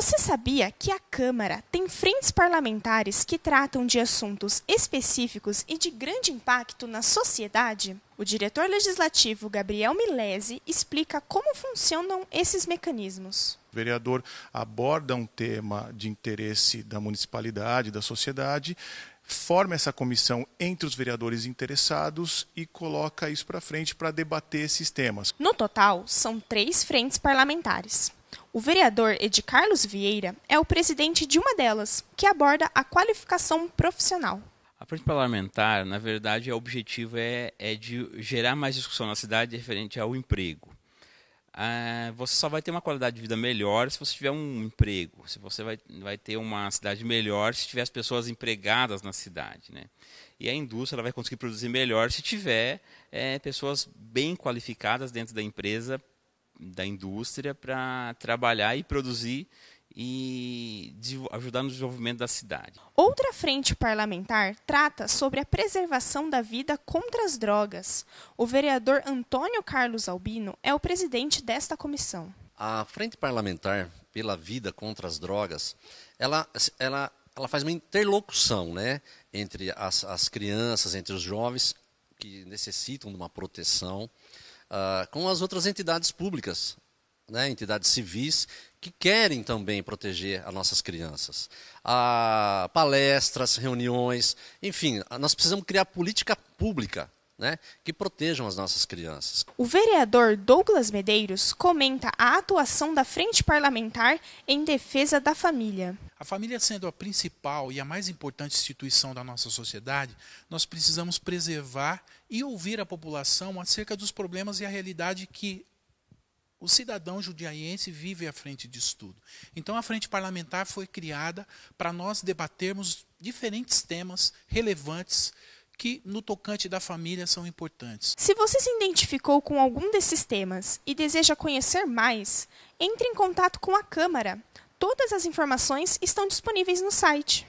Você sabia que a Câmara tem frentes parlamentares que tratam de assuntos específicos e de grande impacto na sociedade? O diretor legislativo Gabriel Milese explica como funcionam esses mecanismos. O vereador aborda um tema de interesse da municipalidade, da sociedade, forma essa comissão entre os vereadores interessados e coloca isso para frente para debater esses temas. No total, são três frentes parlamentares. O vereador Ed Carlos Vieira é o presidente de uma delas, que aborda a qualificação profissional. A frente parlamentar, na verdade, o objetivo é, é de gerar mais discussão na cidade referente ao emprego. Ah, você só vai ter uma qualidade de vida melhor se você tiver um emprego. Se você vai, vai ter uma cidade melhor se tiver as pessoas empregadas na cidade. Né? E a indústria ela vai conseguir produzir melhor se tiver é, pessoas bem qualificadas dentro da empresa da indústria para trabalhar e produzir e ajudar no desenvolvimento da cidade. Outra frente parlamentar trata sobre a preservação da vida contra as drogas. O vereador Antônio Carlos Albino é o presidente desta comissão. A Frente Parlamentar pela Vida contra as Drogas, ela, ela, ela faz uma interlocução né, entre as, as crianças, entre os jovens que necessitam de uma proteção uh, com as outras entidades públicas, né, entidades civis, que querem também proteger as nossas crianças. Há ah, palestras, reuniões, enfim, nós precisamos criar política pública né, que protejam as nossas crianças. O vereador Douglas Medeiros comenta a atuação da Frente Parlamentar em defesa da família. A família sendo a principal e a mais importante instituição da nossa sociedade, nós precisamos preservar e ouvir a população acerca dos problemas e a realidade que o cidadão judiaiense vive à frente de estudo. Então, a Frente Parlamentar foi criada para nós debatermos diferentes temas relevantes que no tocante da família são importantes. Se você se identificou com algum desses temas e deseja conhecer mais, entre em contato com a Câmara. Todas as informações estão disponíveis no site.